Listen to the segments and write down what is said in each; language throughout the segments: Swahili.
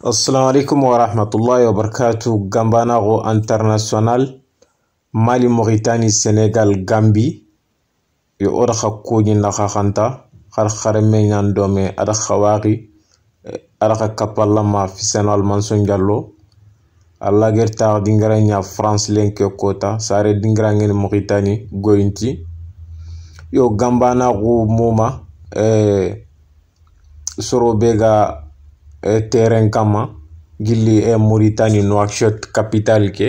assalamu aleykum warahmatullahi wabarakatu gambanaxo international mali moxitani senegal gambi yo wo daxa kuñinna xa xanta xar xaremeñan dome ada xa waxi eh, ada xa kapallama fiseno almanso njallo alla ger france lenke kota sare dingirangeni moxitani goyinti yo gambanaxu muma eh, soro be ga E terrain kama gilli e moritani nouakchott capital ke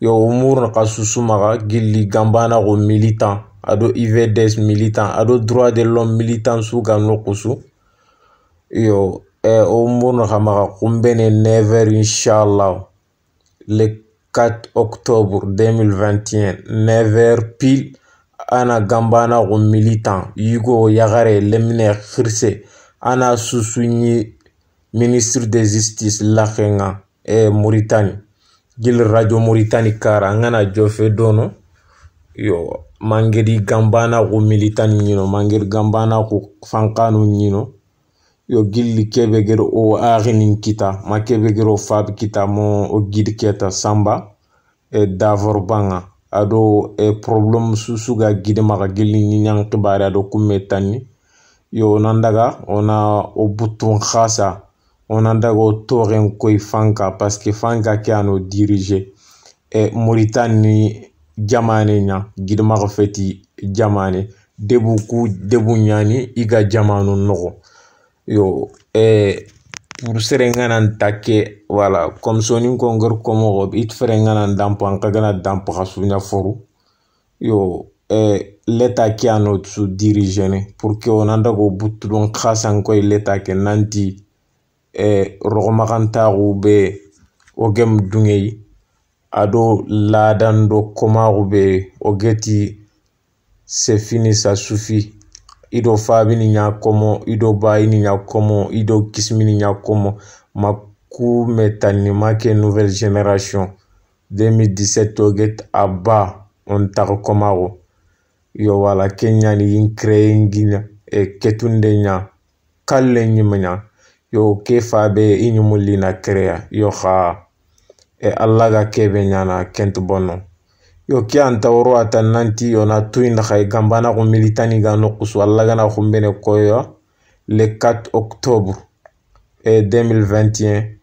yo umurna ka susumaga gilli gambanago militant ado ivds militant ado droit de l'homme militant suga nokusu yo e umurna kamaga kumbene never inshallah le 4 octobre 2021 never pile ana gambanago militant yigo yagare lemine khirse ana susu ɲi ministre de justice Lakenga e Mauritanie gil radio Mauritanie kara ngana kana dono dɔnɔ yo mangeri gambana ko militani nyino mangeri gambana ko fankanu nyino yo gilli kebe gero o arinin kita ma kebe gero fab kita mo o gid keta samba e davor banga ado e problem susu ga gide maga gilli nyinyan kibari ado kumetani yo nandaga ona o butun khasa onaandako tooren koifan kapasikefanga keano dirige moritani jamane ɲa gidimako fɛti jamane debu ku jamani ɲani i Iga Jamano nɔgɔ yo pursere voilà comme wala komsoni kongor komogo it fere ngana ndampo gana dampo foru yo e leta a nous tsu dirigene pour que onanda go butulon leta ke nanti E rogomaxantaxu be wo gem dunŋei ado ladando komaxu be wo geti sefini sa sufi ido fabini ɲa komo ido bayini ɲa komo ido kisimini ɲa komo ma ku metanima ke nouvelle generation 2017 wo get a ba on taxu komaxu yo wala ke ɲani yin kreye ngina e ketunde ɲa kalle ɲima ɲa yo ke fa be i ɲumuli na kereya yo xa e alla ga kebe ɲana kentu bonno yo ke anta woro ata nanti yo na tuyin da xai gambana xu militani ga no xusu alla gana xunbene koyo le 4 octobre e 2021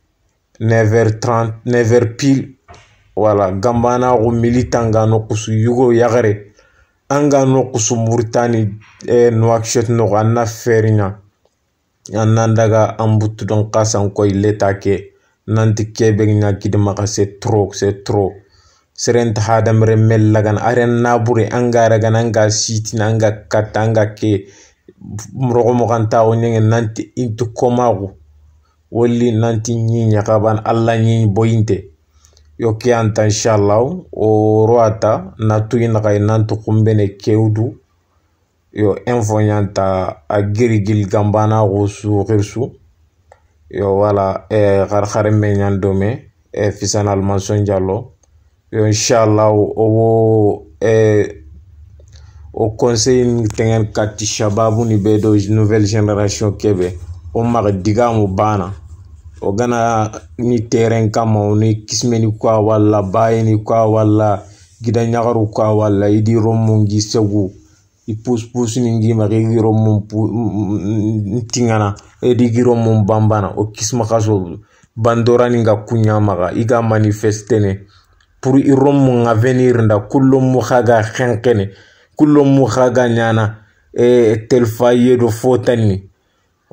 9h30 9h pile wala gambana xu militan ga no xusu yugo yaxare an ga no xusu muritani e noakshot noxo an na nan daga an butu don kasan koi leta ke nan ti kebe nya kidmaka se tro se tro seren ta hadamre mel lagan aren nabure anga ragan anga sitin anga kat anga ke mrogo moganta o nyenge nanti intu komagu wolli nanti nyinya kaban alla nyi boyinte yo ke anta inshallah o roata natu inaka nantu kumbene keudu yo envoyanta a girigil gambana gusu girsu yo wala e gar khare me nyandome e fisanal manson jallo yo inshallah o wo e o conseil tengen kati shababu ni be do nouvelle génération kebe o mag digamu bana o gana ni terrain kama o ni kismeni kwa wala bayeni kwa wala gidaɲagaru kwa wala idi romungi segu iposposini ngima ke giro mum mm, ntingana edi eh, giro mum bambana o kismakaso bandorani nga kunyamaga i ga manifestene pour i rommu nga venir nda kullo mu xaga xenkene kullo mu xaga ñana e eh, telfa yedo fotanni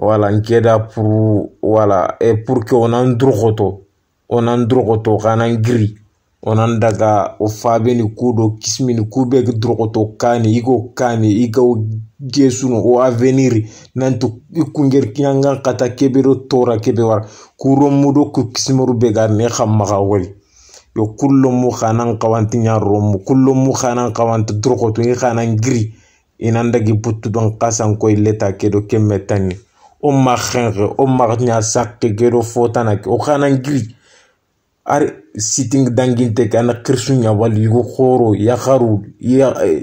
wala nkeda pour wala e eh, pour que onan durxoto onan durxoto xanan giri wanaandaga ofabeni kudo kisimini kubek drogoto kani iko kani iko gesunu o aveniri nantu ikunger kianga kata kebero tora kebe war kuro mudo ku kisimoru begar ne khammaga wali yo kullu mu khanan qawanti nya romu kullu mu khanan qawanti drogoto ni khanan giri inandagi puttu don qasan koy leta kedo kemetani o ma khenre o ma nya sakke kedo fotana o khanan giri ari siting danginte kana kirsunya wal yugo khoro ya kharu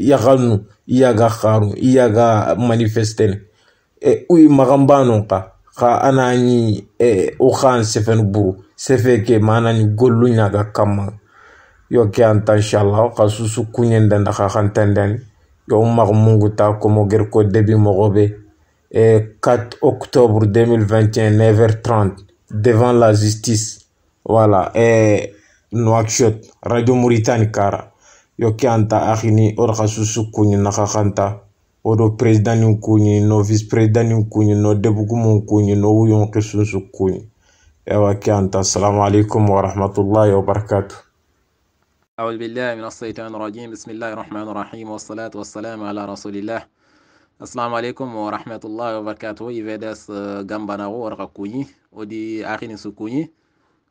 ya khanu ya ga kharu ya ga manifesten e uy magambano ka ka anani e o khan sefen buru sefe ke manani gollunya ga kamma yo ke anta inshallah ka susu kunyen danda ka khantanden yo mag mungu ta ko mo ger ko debi mogobe e 4 octobre 2021 9h30 devant la justice voilà eh, nouakchott radio mauritani kara yo ke anta axini wo raxa susu kuñi naxa xanta wo do no vice président kuñi no debugumun kuñi no wuyonxi sunsu kuɲi ewa ke anta assalamu aleykum warahmatullahi wabarakatu أعوذ بالله من الشيطان الرجيم بسم الله الرحمن الرحيم والصلاة والسلام على رسول الله assalamu aleykum warahmatullahi wabarakatuh i vedes gambanaxu wo raxa kuɲi wo di axini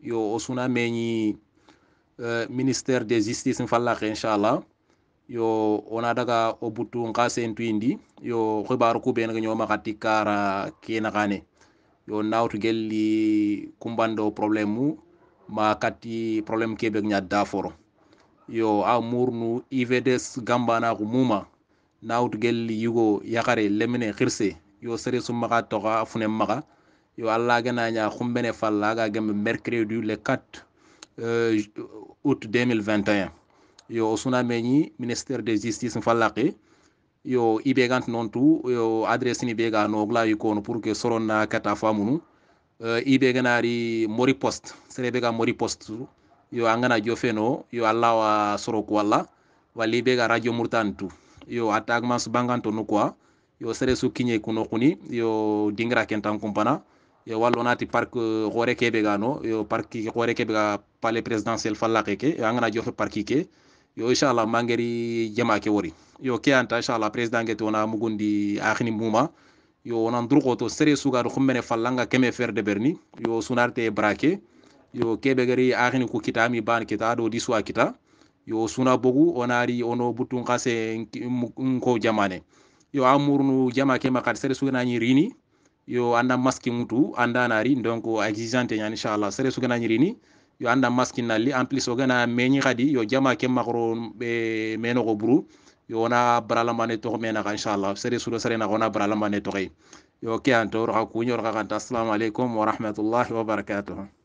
yo sunameñi uh, eh, ministère des justice n fallaxe yo ona daga o buttu nxa sentuyindi yo xibaru kuɓenaga ñomaxati kara kenaxane yo nawtu gelli kumbando probléme mu ma kati problème keɓeg ña daforo yo a murnu ivds gambanaxu muma nawtu gelli yugo yaxare lemine xirse yo sere summaxa toxa a maxa yo allah ganaña humbene fallaga gem mercredi le 4 euh, août 2021 yo o sunameñi ministère de justice fallaki yo iɓe ganti noon tu yo adresse ni bega ga noglayi kono pour que soronna kata famunu uh, iɓe ganari mori poste sere bega mori poste yo a gana jofeno yo allah wa soro ko walla walli ɓe ga radio mourtani tu yo attagement so banganto nu quoi yo sere su kiñe kuno kuni yo dingira kentan kumpana yo wallonati parc hoore keɓe ga no yo parc hoore keɓe ga palais présidentiel fallake ke yo angana jofe parc ke yo inchallah mangeri jama ke wori yo ke anta inchallah président ke tona mugundi axini muma yo wonan durko to sere sugaɗo xummene fallanga keme faire de berni yo sunarte braqué yo keɓe gari akhini ko kita mi ban kita ɗo di kita yo suna bogu onari ono butun kase ko jamane yo amurnu jama ke makad sere suganañi rini yo anda maski mutu anda nari donc exigeante ñan inshallah sere su suganañirini yo anda maski nali en plus o gana meñi xadi yo jama ke makro meno menoxo buru yo wona to me menaxa inshallah sere suɗo serenaxa wona baralamane toxey yo ke antor ha kunyor ga xanta assalamu aleykum wa rahmatullahi wa barakatuh